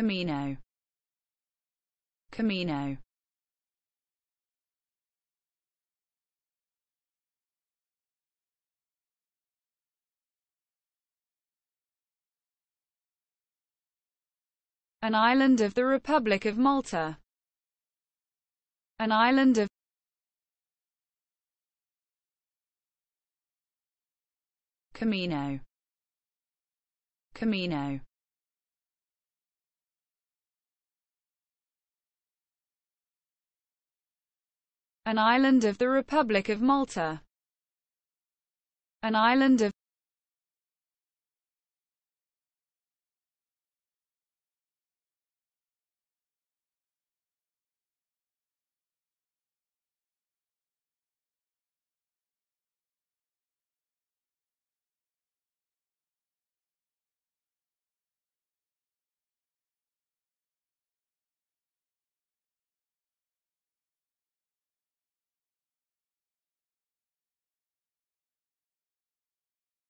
Camino Camino An island of the Republic of Malta An island of Camino Camino an island of the Republic of Malta, an island of